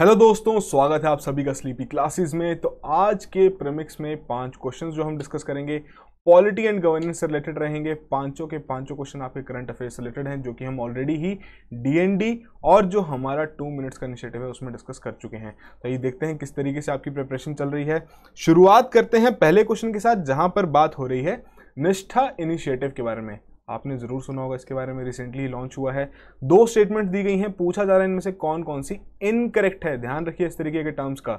hello दोस्तों स्वागत है आप सभी का स्लीपी क्लासेस में तो आज के प्रेमिक्स में पांच क्वेश्चंस जो हम डिस्कस करेंगे पॉलिटी एंड गवर्नेंस से रिलेटेड रहेंगे पांचों के पांचों क्वेश्चन आपके करंट अफेयर से रिलेटेड हैं जो कि हम ऑलरेडी ही डीएनडी और जो हमारा टू मिनट्स का इनिशिएटिव है उसमें डिस्कस कर चुके हैं तो ये देखते हैं किस तरीके से आपकी प्रिपरेशन चल रही है शुरुआत करते हैं पहले क्वेश्चन के साथ जहाँ पर बात हो रही है निष्ठा इनिशिएटिव के बारे में आपने ज़रूर सुना होगा इसके बारे में रिसेंटली लॉन्च हुआ है दो स्टेटमेंट दी गई हैं पूछा जा रहा है इनमें से कौन कौन सी इनकरेक्ट है ध्यान रखिए इस तरीके के टर्म्स का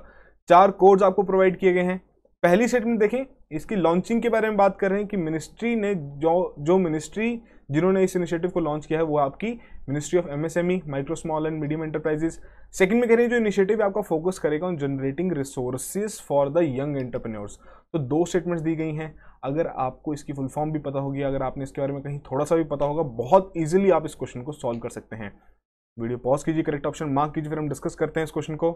चार कोड्स आपको प्रोवाइड किए गए हैं पहली स्टेटमेंट देखें इसकी लॉन्चिंग के बारे में बात कर रहे हैं कि मिनिस्ट्री ने जो जो मिनिस्ट्री जिन्होंने इस इनिशिएटिव को लॉन्च किया है वो आपकी ministry of MSME micro small and medium enterprises second में कह रहे हैं जो इनिशिएटिव आपका फोकस करेगा on generating resources for the young entrepreneurs तो दो स्टेटमेंट्स दी गई हैं अगर आपको इसकी फुल फॉर्म भी पता होगी अगर आपने इसके बारे में कहीं थोड़ा सा भी पता होगा बहुत ईजिली आप इस क्वेश्चन को सॉल्व कर सकते हैं वीडियो पॉज कीजिए करेक्ट ऑप्शन मार्क कीजिए फिर हम डिस्कस करते हैं इस क्वेश्चन को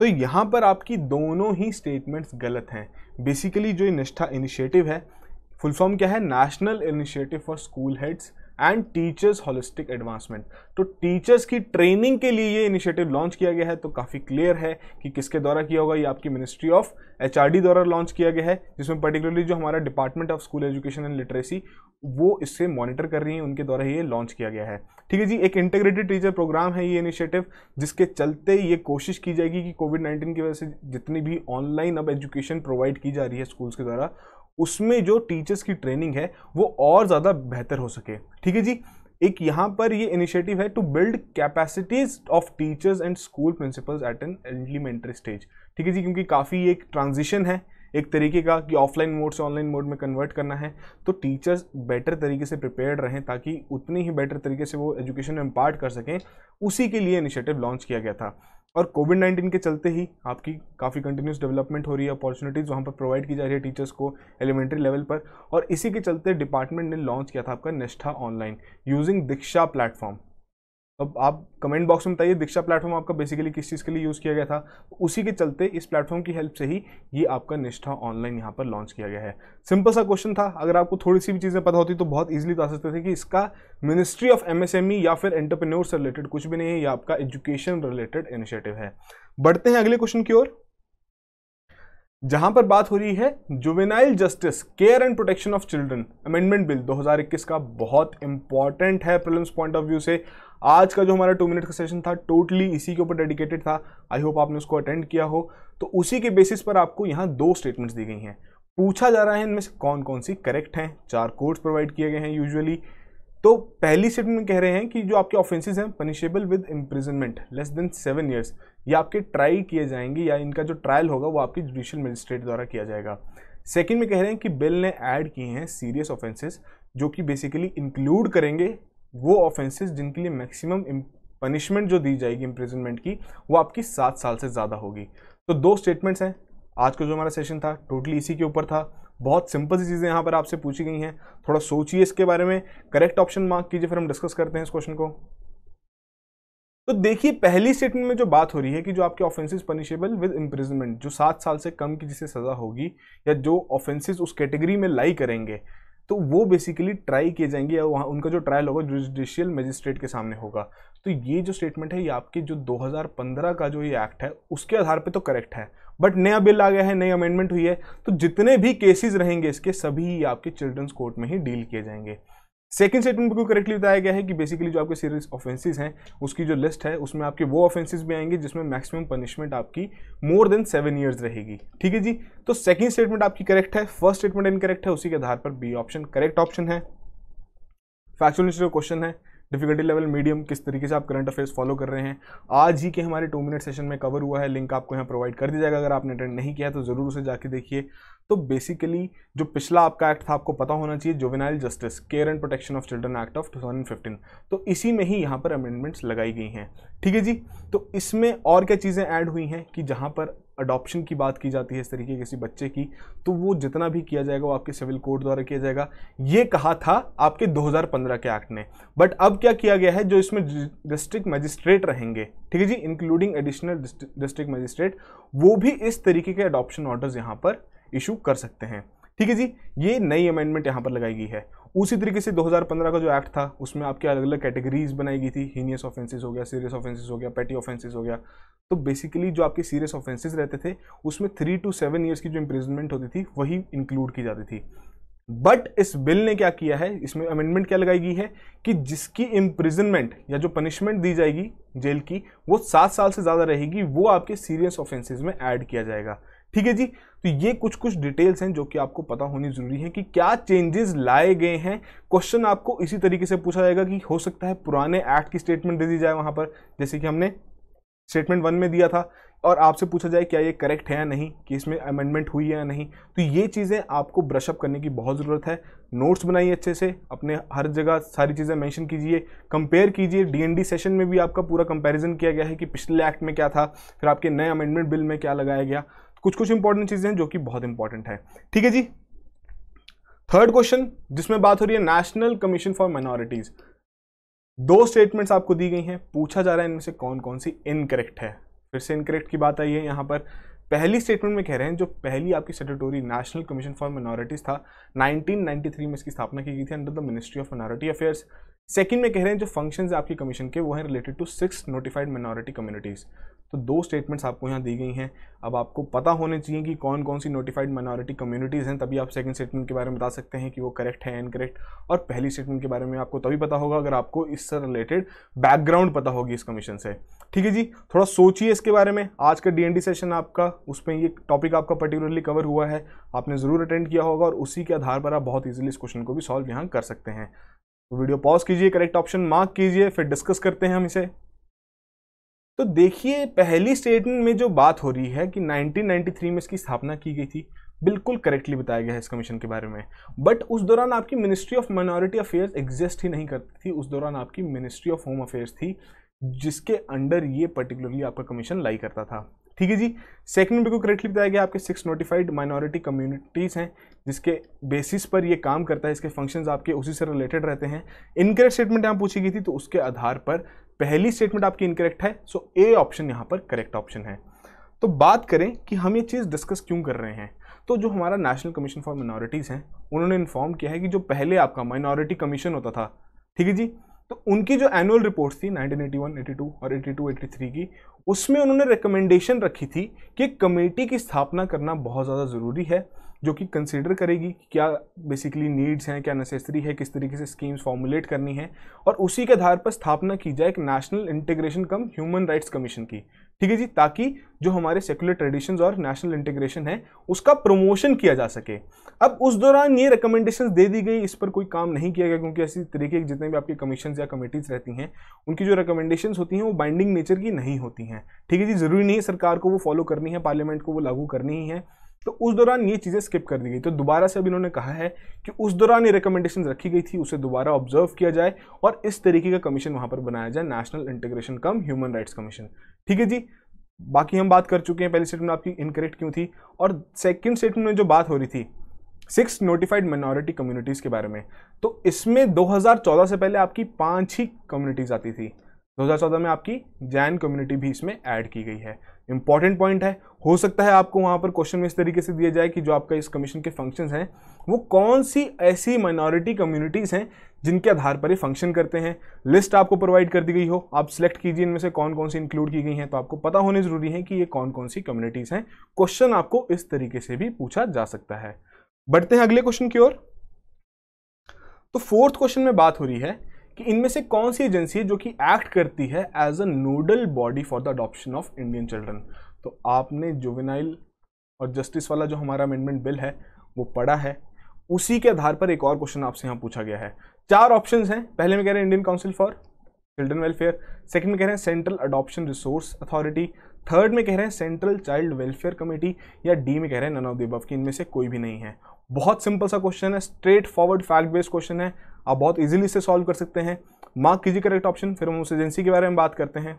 तो यहां पर आपकी दोनों ही स्टेटमेंट्स गलत हैं बेसिकली जो निष्ठा इनिशिएटिव है फुल फॉर्म क्या है national initiative for school heads and teachers holistic advancement तो टीचर्स की ट्रेनिंग के लिए ये इनिशिएटिव लॉन्च किया गया है तो काफ़ी क्लियर है कि किसके द्वारा किया होगा ये आपकी मिनिस्ट्री ऑफ एच द्वारा लॉन्च किया गया है जिसमें पर्टिकुलरली जो हमारा department of school education and literacy वो इससे मॉनिटर कर रही है उनके द्वारा ये लॉन्च किया गया है ठीक है जी एक इंटीग्रेटेड टीचर प्रोग्राम है ये इनिशिएटिव जिसके चलते ये कोशिश की जाएगी कि कोविड नाइन्टीन की वजह से जितनी भी ऑनलाइन अब एजुकेशन प्रोवाइड की जा रही है स्कूल्स के द्वारा उसमें जो टीचर्स की ट्रेनिंग है वो और ज़्यादा बेहतर हो सके ठीक है जी एक यहाँ पर ये इनिशिएटिव है to build capacities of teachers and school principals at an elementary stage ठीक है जी क्योंकि काफ़ी एक ट्रांजिशन है एक तरीके का कि ऑफलाइन मोड से ऑनलाइन मोड में कन्वर्ट करना है तो टीचर्स बेटर तरीके से प्रिपेयर्ड रहें ताकि उतनी ही बेटर तरीके से वो एजुकेशन में इम्पार्ट कर सकें उसी के लिए इनिशिएटिव लॉन्च किया गया था और कोविड नाइन्टीन के चलते ही आपकी काफ़ी कंटिन्यूस डेवलपमेंट हो रही है अपॉर्चुनिटीज़ वहाँ पर प्रोवाइड की जा रही है टीचर्स को एलिमेंट्री लेवल पर और इसी के चलते डिपार्टमेंट ने लॉन्च किया था आपका निष्ठा ऑनलाइन यूजिंग दीक्षा प्लेटफॉर्म अब आप कमेंट बॉक्स में बताइए दीक्षा प्लेटफॉर्म आपका बेसिकली किस चीज़ के लिए यूज़ किया गया था उसी के चलते इस प्लेटफॉर्म की हेल्प से ही ये आपका निष्ठा ऑनलाइन यहाँ पर लॉन्च किया गया है सिंपल सा क्वेश्चन था अगर आपको थोड़ी सी भी चीज़ें पता होती तो बहुत ईजिली बता सकते थे कि इसका मिनिस्ट्री ऑफ एमएसएमई या फिर एंटरप्रेन्योर से रिलेटेड कुछ भी नहीं है या आपका एजुकेशन रिलेटेड इनिशिएटिव है बढ़ते हैं अगले क्वेश्चन की ओर जहां पर बात हो रही है juvenile justice care and protection of children amendment bill 2021 का बहुत इंपॉर्टेंट है प्रिलिम्स पॉइंट ऑफ व्यू से आज का जो हमारा टू मिनट का सेशन था टोटली इसी के ऊपर डेडिकेटेड था आई होप आपने उसको अटेंड किया हो तो उसी के बेसिस पर आपको यहाँ दो स्टेटमेंट्स दी गई हैं पूछा जा रहा है इनमें से कौन कौन सी करेक्ट हैं चार कोर्ट्स प्रोवाइड किए गए हैं यूजुअली तो पहली स्टेटमेंट कह रहे हैं कि जो आपके ऑफेंसेस हैं punishable with imprisonment less than seven years ये आपके ट्राई किए जाएंगे या इनका जो ट्रायल होगा वो आपके जुडिशियल मजिस्ट्रेट द्वारा किया जाएगा सेकेंड में कह रहे हैं कि बिल ने ऐड किए हैं सीरियस ऑफेंसेस जो कि बेसिकली इंक्लूड करेंगे वो ऑफेंसेस जिनके लिए मैक्सिमम पनिशमेंट जो दी जाएगी इम्प्रिजनमेंट की वो आपकी सात साल से ज़्यादा होगी तो दो स्टेटमेंट्स हैं आज का जो हमारा सेशन था टोटली इसी के ऊपर था बहुत सिंपल सी चीज़ें यहाँ पर आपसे पूछी गई हैं थोड़ा सोचिए इसके बारे में करेक्ट ऑप्शन मार्क कीजिए फिर हम डिस्कस करते हैं इस क्वेश्चन को तो देखिए पहली स्टेटमेंट में जो बात हो रही है कि जो आपके ऑफेंसेस पनिशेबल विद इम्प्रिजनमेंट जो सात साल से कम की जिसे सज़ा होगी या जो ऑफेंसेस उस कैटेगरी में लाई करेंगे तो वो बेसिकली ट्राई किए जाएंगे या वहाँ उनका जो ट्रायल होगा जुडिशियल मजिस्ट्रेट के सामने होगा तो ये जो स्टेटमेंट है ये आपके जो 2015 का जो ये एक्ट है उसके आधार पे तो करेक्ट है बट नया बिल आ गया है नई अमेंडमेंट हुई है तो जितने भी केसेस रहेंगे इसके सभी आपके चिल्ड्रंस कोर्ट में ही डील किए जाएंगे सेकंड स्टेटमेंट बिल्कुल करेक्टली बताया गया है कि बेसिकली जो आपके सीरियस ऑफेंसेस हैं उसकी जो लिस्ट है उसमें आपके वो ऑफेंसेस भी आएंगे जिसमें मैक्सिमम पनिशमेंट आपकी मोर देन सेवन ईयर्स रहेगी ठीक है जी तो सेकंड स्टेटमेंट आपकी करेक्ट है फर्स्ट स्टेटमेंट इनकरेक्ट है उसी के आधार पर बी ऑप्शन करेक्ट ऑप्शन है फैक्चुअल क्वेश्चन है डिफिकल्टी लेवल मीडियम किस तरीके से आप करंट अफेयर्स फॉलो कर रहे हैं आज ही के हमारे टू मिनट सेशन में कवर हुआ है लिंक आपको यहाँ प्रोवाइड कर दिया जाएगा अगर आपने अटेंड नहीं किया तो ज़रूर उसे जाके देखिए तो बेसिकली जो पिछला आपका एक्ट था आपको पता होना चाहिए juvenile justice care and protection of children act of 2015 तो इसी में ही यहाँ पर अमेंडमेंट्स लगाई गई हैं ठीक है जी तो इसमें और क्या चीज़ें ऐड हुई हैं कि जहाँ पर अडॉप्शन की बात की जाती है इस तरीके किसी बच्चे की तो वो जितना भी किया जाएगा वो आपके सिविल कोर्ट द्वारा किया जाएगा ये कहा था आपके 2015 के एक्ट ने बट अब क्या किया गया है जो इसमें डिस्ट्रिक्ट मजिस्ट्रेट रहेंगे ठीक है जी इंक्लूडिंग एडिशनल डिस्ट्रिक्ट मजिस्ट्रेट वो भी इस तरीके के अडॉप्शन ऑर्डर्स यहाँ पर इशू कर सकते हैं ठीक है जी ये नई अमेंडमेंट यहाँ पर लगाई गई है उसी तरीके से 2015 का जो एक्ट था उसमें आपके अलग अलग कैटेगरीज बनाई गई थी हीनियस ऑफेंसेस हो गया सीरियस ऑफेंसेस हो गया पेटी ऑफेंसेस हो गया तो बेसिकली जो आपके सीरियस ऑफेंसेस रहते थे उसमें थ्री टू सेवन ईयर्स की जो इम्प्रिजनमेंट होती थी वही इंक्लूड की जाती थी बट इस बिल ने क्या किया है इसमें अमेंडमेंट क्या लगाई गई है कि जिसकी इम्प्रिजनमेंट या जो पनिशमेंट दी जाएगी जेल की वो सात साल से ज़्यादा रहेगी वो आपके सीरियस ऑफेंसेज में ऐड किया जाएगा ठीक है जी तो ये कुछ कुछ डिटेल्स हैं जो कि आपको पता होनी जरूरी है कि क्या चेंजेस लाए गए हैं क्वेश्चन आपको इसी तरीके से पूछा जाएगा कि हो सकता है पुराने एक्ट की स्टेटमेंट दे दी जाए वहाँ पर जैसे कि हमने स्टेटमेंट वन में दिया था और आपसे पूछा जाए क्या ये करेक्ट है या नहीं कि इसमें अमेंडमेंट हुई है या नहीं तो ये चीज़ें आपको ब्रशअप करने की बहुत ज़रूरत है नोट्स बनाइए अच्छे से अपने हर जगह सारी चीज़ें मेंशन कीजिए कंपेयर कीजिए डीएनडी सेशन में भी आपका पूरा कंपैरिजन किया गया है कि पिछले एक्ट में क्या था फिर आपके नए अमेंडमेंट बिल में क्या लगाया गया कुछ कुछ इंपॉर्टेंट चीज़ें हैं जो कि बहुत इंपॉर्टेंट है ठीक है जी थर्ड क्वेश्चन जिसमें बात हो रही है नेशनल कमीशन फॉर माइनॉरिटीज़ दो स्टेटमेंट्स आपको दी गई हैं पूछा जा रहा है इनमें से कौन कौन सी इनकरेक्ट है फिर से इनकरेक्ट की बात आई है यहां पर पहली स्टेटमेंट में कह रहे हैं जो पहली आपकी statutory national commission for minorities था 1993 में इसकी स्थापना की गई थी under the ministry of minority affairs second में कह रहे हैं जो फंक्शंस आपकी कमीशन के वो हैं related to six notified minority communities तो दो स्टेटमेंट्स आपको यहाँ दी गई हैं अब आपको पता होने चाहिए कि कौन कौन सी नोटिफाइड माइनॉरिटी कम्युनिटीज़ हैं तभी आप सेकंड स्टेटमेंट के बारे में बता सकते हैं कि वो करेक्ट है इनकरेक्ट और पहली स्टेटमेंट के बारे में आपको तभी पता होगा अगर आपको इससे रिलेटेड बैकग्राउंड पता होगी इस कमीशन से ठीक है जी थोड़ा सोचिए इसके बारे में आज का डी सेशन आपका उसमें ये टॉपिक आपका पर्टिकुलरली कवर हुआ है आपने ज़रूर अटेंड किया होगा और उसी के आधार पर आप बहुत ईजिली इस क्वेश्चन को भी सॉल्व यहाँ कर सकते हैं तो वीडियो पॉज कीजिए करेक्ट ऑप्शन मार्क कीजिए फिर डिस्कस करते हैं हम इसे तो देखिए पहली स्टेटमेंट में जो बात हो रही है कि 1993 में इसकी स्थापना की गई थी बिल्कुल करेक्टली बताया गया है इस कमीशन के बारे में बट उस दौरान आपकी ministry of minority affairs exist ही नहीं करती थी उस दौरान आपकी मिनिस्ट्री ऑफ होम अफेयर्स थी जिसके अंडर ये पर्टिकुलरली आपका कमीशन लाई करता था ठीक है जी सेकंड बिल्कुल करेक्टली बताया गया आपके सिक्स नोटिफाइड माइनॉरिटी कम्युनिटीज़ हैं जिसके बेसिस पर ये काम करता है इसके फंक्शंस आपके उसी से रिलेटेड रहते हैं इनकरेक्ट स्टेटमेंट यहाँ पूछी गई थी तो उसके आधार पर पहली स्टेटमेंट आपकी इनकरेक्ट है सो ए ऑप्शन यहाँ पर करेक्ट ऑप्शन है तो बात करें कि हम ये चीज़ डिस्कस क्यों कर रहे हैं तो जो हमारा नेशनल कमीशन फॉर माइनॉरिटीज़ हैं उन्होंने इन्फॉर्म किया है कि जो पहले आपका माइनॉरिटी कमीशन होता था ठीक है जी तो उनकी जो एनुअल रिपोर्ट थी 1981, 82 और 82, 83 की उसमें उन्होंने रिकमेंडेशन रखी थी कि कमेटी की स्थापना करना बहुत ज़्यादा ज़रूरी है जो कि कंसिडर करेगी क्या बेसिकली नीड्स हैं क्या नेसेसरी है किस तरीके से स्कीम्स फॉर्मुलेट करनी है और उसी के आधार पर स्थापना की जाए एक national integration cum human rights commission की ठीक है जी ताकि जो हमारे सेकुलर ट्रेडिशंस और नेशनल इंटीग्रेशन है उसका प्रमोशन किया जा सके अब उस दौरान ये रिकमेंडेशन दे दी गई इस पर कोई काम नहीं किया गया क्योंकि ऐसी तरीके के जितने भी आपके कमीशन या कमेटीज रहती हैं उनकी जो रिकमेंडेशन होती हैं वो बाइंडिंग नेचर की नहीं होती हैं ठीक है जी ज़रूरी नहीं है सरकार को वो फॉलो करनी है पार्लियामेंट को वो लागू करनी ही है तो उस दौरान ये चीज़ें स्किप कर दी गई तो दोबारा से अब इन्होंने कहा है कि उस दौरान ये रिकमेंडेशन रखी गई थी उसे दोबारा ऑब्जर्व किया जाए और इस तरीके का कमीशन वहाँ पर बनाया जाए national integration cum human rights commission ठीक है जी बाकी हम बात कर चुके हैं पहली स्टेटमेंट आपकी इनकरेक्ट क्यों थी और सेकेंड स्टेटमेंट में जो बात हो रही थी सिक्स नोटिफाइड माइनॉरिटी कम्युनिटीज़ के बारे में तो इसमें 2014 से पहले आपकी पांच ही कम्युनिटीज़ आती थी 2014 में आपकी जैन कम्युनिटी भी इसमें ऐड की गई है इंपॉर्टेंट पॉइंट है हो सकता है आपको वहां पर क्वेश्चन में इस तरीके से दिया जाए कि जो आपका इस कमीशन के फंक्शन हैं वो कौन सी ऐसी माइनॉरिटी कम्युनिटीज़ हैं जिनके आधार पर ये फंक्शन करते हैं लिस्ट आपको प्रोवाइड कर दी गई हो आप सिलेक्ट कीजिए इनमें से कौन कौन सी इंक्लूड की गई हैं तो आपको पता होने ज़रूरी है कि ये कौन कौन सी कम्युनिटीज़ हैं क्वेश्चन आपको इस तरीके से भी पूछा जा सकता है बढ़ते हैं अगले क्वेश्चन की ओर तो फोर्थ क्वेश्चन में बात हो रही है कि इनमें से कौन सी एजेंसी जो कि एक्ट करती है as a nodal body for the adoption of Indian children तो आपने जुवेनाइल और जस्टिस वाला जो हमारा अमेंडमेंट बिल है वो पढ़ा है उसी के आधार पर एक और क्वेश्चन आपसे यहाँ पूछा गया है चार ऑप्शंस हैं पहले में कह रहे हैं Indian council for children welfare second में कह रहे हैं central adoption resource authority third में कह रहे हैं सेंट्रल चाइल्ड वेलफेयर कमेटी या डी में कह रहे हैं नन ऑफ दी बफ की इनमें से कोई भी नहीं है बहुत सिंपल सा क्वेश्चन है straightforward fact based question है आप बहुत इजीली इसे सॉल्व कर सकते हैं मार्क कीजिए करेक्ट ऑप्शन फिर हम उस एजेंसी के बारे में बात करते हैं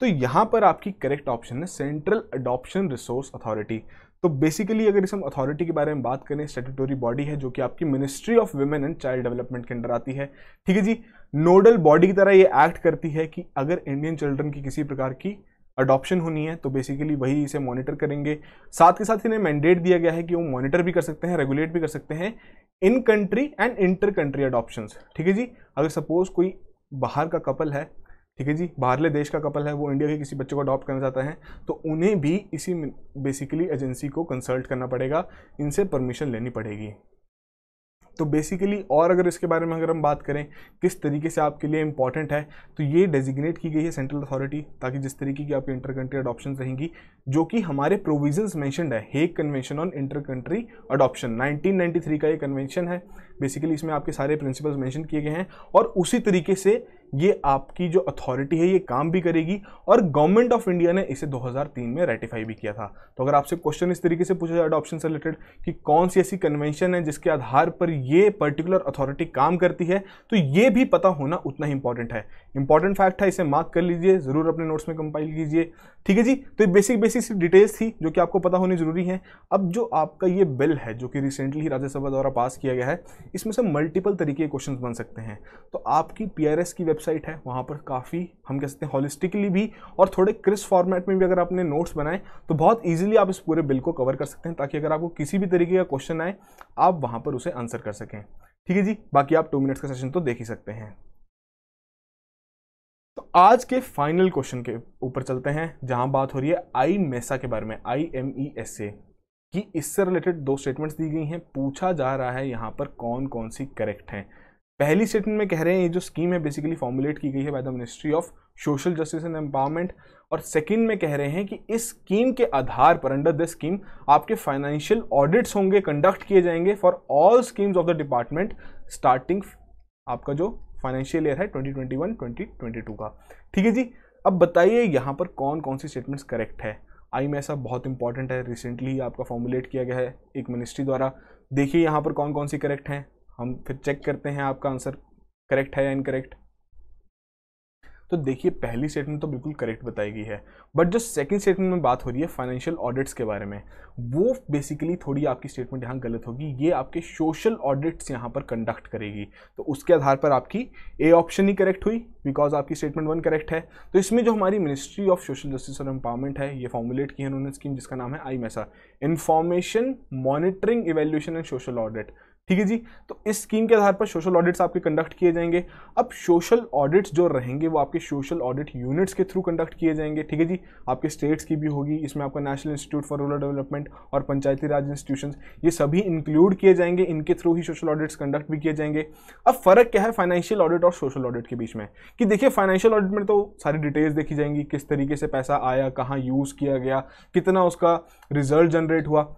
तो यहां पर आपकी करेक्ट ऑप्शन है सेंट्रल अडॉप्शन रिसोर्स अथॉरिटी तो बेसिकली अगर इस हम अथॉरिटी के बारे में बात करें स्टेटोरी बॉडी है जो कि आपकी ministry of women and child development के अंडर आती है ठीक है जी नोडल बॉडी की तरह ये एक्ट करती है कि अगर इंडियन चिल्ड्रन की किसी प्रकार की अडॉप्शन होनी है तो बेसिकली वही इसे मॉनिटर करेंगे साथ के साथ इन्हें मैंडेट दिया गया है कि वो मॉनिटर भी कर सकते हैं रेगुलेट भी कर सकते हैं in country and inter country adoption ठीक है जी अगर सपोज कोई बाहर का कपल है ठीक है जी बाहरले देश का कपल है वो इंडिया के किसी बच्चे को अडॉप्ट करना चाहता है तो उन्हें भी इसी बेसिकली एजेंसी को कंसल्ट करना पड़ेगा इनसे परमिशन लेनी पड़ेगी तो बेसिकली और अगर इसके बारे में अगर हम बात करें किस तरीके से आपके लिए इंपॉर्टेंट है तो ये डेजिग्नेट की गई है सेंट्रल अथॉरिटी ताकि जिस तरीके की आपकी इंटर कंट्री अडॉप्शन रहेंगी जो कि हमारे प्रोविजंस मैंशनड है Hague convention on inter country adoption 1993 का ये कन्वेंशन है बेसिकली इसमें आपके सारे प्रिंसिपल्स मेंशन किए गए हैं और उसी तरीके से ये आपकी जो अथॉरिटी है ये काम भी करेगी और गवर्नमेंट ऑफ इंडिया ने इसे 2003 में रेटिफाई भी किया था तो अगर आपसे क्वेश्चन इस तरीके से पूछा जाए अडॉप्शन से रिलेटेड कि कौन सी ऐसी कन्वेंशन है जिसके आधार पर ये पर्टिकुलर अथॉरिटी काम करती है तो ये भी पता होना उतना ही इंपॉर्टेंट है इंपॉर्टेंट फैक्ट है इसे मार्क कर लीजिए ज़रूर अपने नोट्स में कंपाइल कीजिए ठीक है जी तो ये बेसिक बेसिक सी डिटेल्स थी जो कि आपको पता होनी जरूरी है अब जो आपका ये बिल है जो कि रिसेंटली राज्यसभा द्वारा पास किया गया है इसमें से मल्टीपल तरीके के क्वेश्चन बन सकते हैं तो आपकी पी की वेबसाइट है वहाँ पर काफ़ी हम कह सकते हैं हॉलिस्टिकली भी और थोड़े क्रिस फॉर्मेट में भी अगर आपने नोट्स बनाए तो बहुत ईजिली आप इस पूरे बिल को कवर कर सकते हैं ताकि अगर आपको किसी भी तरीके का क्वेश्चन आए आप वहाँ पर उसे आंसर कर सकें ठीक है जी बाकी आप टू मिनट्स का सेशन तो देख ही सकते हैं तो आज के फाइनल क्वेश्चन के ऊपर चलते हैं जहां बात हो रही है आई मेसा के बारे में I M E S A कि इससे रिलेटेड दो स्टेटमेंट्स दी गई हैं पूछा जा रहा है यहाँ पर कौन कौन सी करेक्ट हैं पहली स्टेटमेंट में कह रहे हैं ये जो स्कीम है बेसिकली फॉर्मुलेट की गई है by the ministry of social justice and empowerment और सेकंड में कह रहे हैं कि इस स्कीम के आधार पर अंडर द स्कीम आपके फाइनेंशियल ऑडिट्स होंगे कंडक्ट किए जाएंगे for all schemes of the department starting आपका जो फाइनेंशियल ईयर है ट्वेंटी ट्वेंटी का ठीक है जी अब बताइए यहाँ पर कौन कौन सी स्टेटमेंट्स करेक्ट है आई में ऐसा बहुत इंपॉर्टेंट है रिसेंटली ही आपका फॉर्मुलेट किया गया है एक मिनिस्ट्री द्वारा देखिए यहाँ पर कौन कौन सी करेक्ट हैं हम फिर चेक करते हैं आपका आंसर करेक्ट है या इनकरेक्ट तो देखिए पहली स्टेटमेंट तो बिल्कुल करेक्ट बताई गई है बट जो सेकंड स्टेटमेंट में बात हो रही है फाइनेंशियल ऑडिट्स के बारे में वो बेसिकली थोड़ी आपकी स्टेटमेंट यहाँ गलत होगी ये आपके सोशल ऑडिट्स यहाँ पर कंडक्ट करेगी तो उसके आधार पर आपकी ए ऑप्शन ही करेक्ट हुई बिकॉज आपकी स्टेटमेंट वन करेक्ट है तो इसमें जो हमारी मिनिस्ट्री ऑफ सोशल जस्टिस और एम्पावरमेंट है ये फॉर्मुलेट की है उन्होंने स्कीम जिसका नाम है IMESA information monitoring evaluation and social audit ठीक है जी तो इस स्कीम के आधार पर सोशल ऑडिट्स आपके कंडक्ट किए जाएंगे अब सोशल ऑडिट्स जो रहेंगे वो आपके सोशल ऑडिट यूनिट्स के थ्रू कंडक्ट किए जाएंगे ठीक है जी आपके स्टेट्स की भी होगी इसमें आपका national institute for rural development और पंचायती राज इंस्टीट्यूशन ये सभी इंक्लूड किए जाएंगे इनके थ्रू ही सोशल ऑडिट्स कंडक्ट भी किए जाएंगे अब फर्क क्या है फाइनेंशियल ऑडिट और सोशल ऑडिट के बीच में कि देखिए फाइनेंशियल ऑडिट में तो सारी डिटेल्स देखी जाएंगी किस तरीके से पैसा आया कहाँ यूज़ किया गया कितना उसका रिजल्ट जनरेट हुआ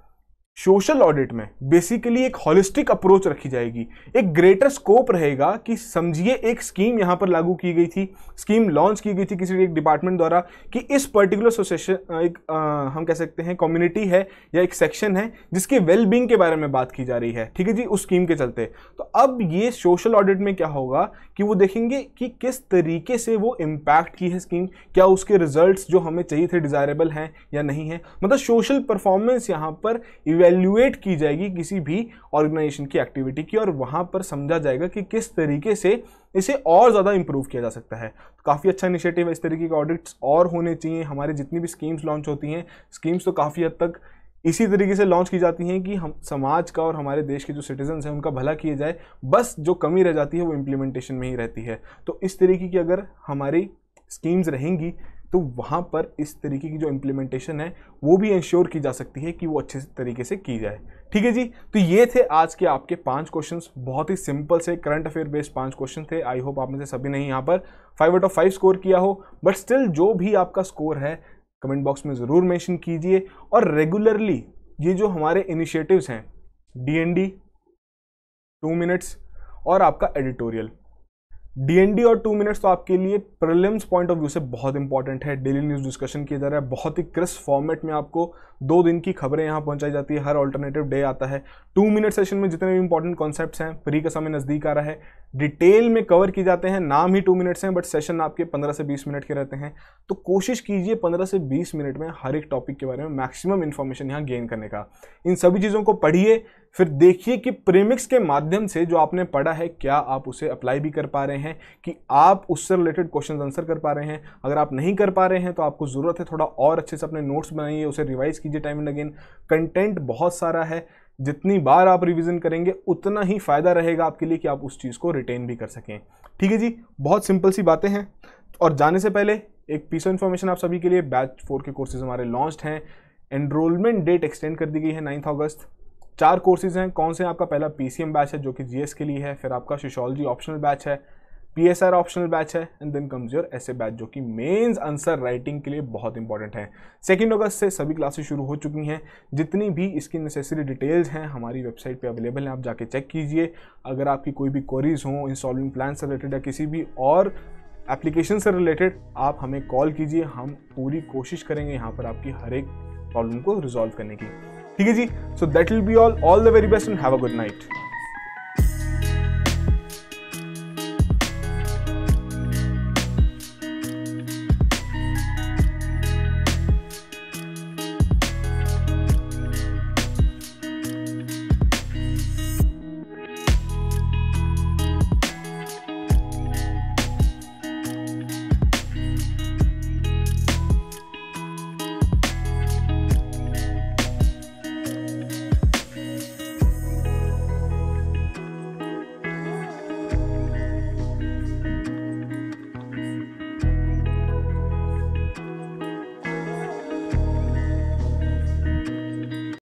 सोशल ऑडिट में बेसिकली एक हॉलिस्टिक अप्रोच रखी जाएगी एक ग्रेटर स्कोप रहेगा कि समझिए एक स्कीम यहाँ पर लागू की गई थी स्कीम लॉन्च की गई थी किसी एक डिपार्टमेंट द्वारा कि इस पर्टिकुलर सोसेशन एक आ, हम कह सकते हैं कम्युनिटी है या एक सेक्शन है जिसके वेलबींग के बारे में बात की जा रही है ठीक है जी उस स्कीम के चलते तो अब ये सोशल ऑडिट में क्या होगा कि वो देखेंगे कि किस तरीके से वो इम्पैक्ट की है स्कीम क्या उसके रिजल्ट जो हमें चाहिए थे डिज़ायरेबल हैं या नहीं है मतलब सोशल परफॉर्मेंस यहाँ पर इवेल इवेल्युएट की जाएगी किसी भी ऑर्गेनाइजेशन की एक्टिविटी की और वहाँ पर समझा जाएगा कि किस तरीके से इसे और ज़्यादा इंप्रूव किया जा सकता है तो काफ़ी अच्छा इनिशिएटिव है इस तरीके के ऑडिट्स और होने चाहिए हमारे जितनी भी स्कीम्स लॉन्च होती हैं स्कीम्स तो काफ़ी हद तक इसी तरीके से लॉन्च की जाती हैं कि हम समाज का और हमारे देश के जो सिटीजन्स हैं उनका भला किया जाए बस जो कमी रह जाती है वो इम्प्लीमेंटेशन में ही रहती है तो इस तरीके की अगर हमारी स्कीम्स रहेंगी तो वहाँ पर इस तरीके की जो इम्प्लीमेंटेशन है वो भी इंश्योर की जा सकती है कि वो अच्छे तरीके से की जाए ठीक है जी तो ये थे आज के आपके पांच क्वेश्चंस बहुत ही सिंपल से करंट अफेयर बेस्ड पांच क्वेश्चन थे आई होप आप में से सभी ने यहाँ पर five out of five score किया हो बट स्टिल जो भी आपका स्कोर है कमेंट बॉक्स में ज़रूर मैंशन कीजिए और रेगुलरली ये जो हमारे इनिशिएटिव्स हैं D N D two minutes और आपका एडिटोरियल डीएनडी और टू मिनट्स तो आपके लिए प्रिलिम्स पॉइंट ऑफ व्यू से बहुत इंपॉर्टेंट है डेली न्यूज़ डिस्कशन किया जा रहा है बहुत ही क्रिस्प फॉर्मेट में आपको दो दिन की खबरें यहाँ पहुँचाई जाती है हर ऑल्टरनेटिव डे आता है टू मिनट सेशन में जितने भी इंपॉर्टेंट कॉन्सेप्ट हैं फ्री का समय नज़दीक आ रहा है डिटेल में कवर किए जाते हैं नाम ही टू मिनट्स हैं बट सेशन आपके पंद्रह से बीस मिनट के रहते हैं तो कोशिश कीजिए पंद्रह से बीस मिनट में हर एक टॉपिक के बारे में मैक्सिमम इन्फॉर्मेशन यहाँ गेन करने का इन सभी चीज़ों को पढ़िए फिर देखिए कि प्रेमिक्स के माध्यम से जो आपने पढ़ा है क्या आप उसे अप्लाई भी कर पा रहे हैं कि आप उससे रिलेटेड क्वेश्चन आंसर कर पा रहे हैं अगर आप नहीं कर पा रहे हैं तो आपको ज़रूरत है थोड़ा और अच्छे से अपने नोट्स बनाइए उसे रिवाइज कीजिए टाइम एंड अगेन कंटेंट बहुत सारा है जितनी बार आप रिविजन करेंगे उतना ही फ़ायदा रहेगा आपके लिए कि आप उस चीज़ को रिटेन भी कर सकें ठीक है जी बहुत सिंपल सी बातें हैं और जाने से पहले एक पीस ऑफ इन्फॉर्मेशन आप सभी के लिए बैच फोर के कोर्सेज हमारे लॉन्च हैं एनरोलमेंट डेट एक्सटेंड कर दी गई है नाइन्थ अगस्त चार कोर्सेज हैं कौन से आपका पहला पी बैच है जो कि जी के लिए है फिर आपका सोशोलॉजी ऑप्शनल बैच है आर ऑप्शनल बैच है and then comes your essay batch जो कि मेंस आंसर राइटिंग के लिए बहुत इंपॉर्टेंट है सेकेंड अगस्त से सभी क्लासेस शुरू हो चुकी हैं जितनी भी इसकी नेसेसरी डिटेल्स हैं हमारी वेबसाइट पे अवेलेबल हैं आप जाके चेक कीजिए अगर आपकी कोई भी क्वेरीज हो इंस्टॉलमेंट प्लान से रिलेटेड या किसी भी और एप्लीकेशन से रिलेटेड आप हमें कॉल कीजिए हम पूरी कोशिश करेंगे यहाँ पर आपकी हर एक प्रॉब्लम को रिजॉल्व करने की ठीक है जी so that will be all all the very best and have a good night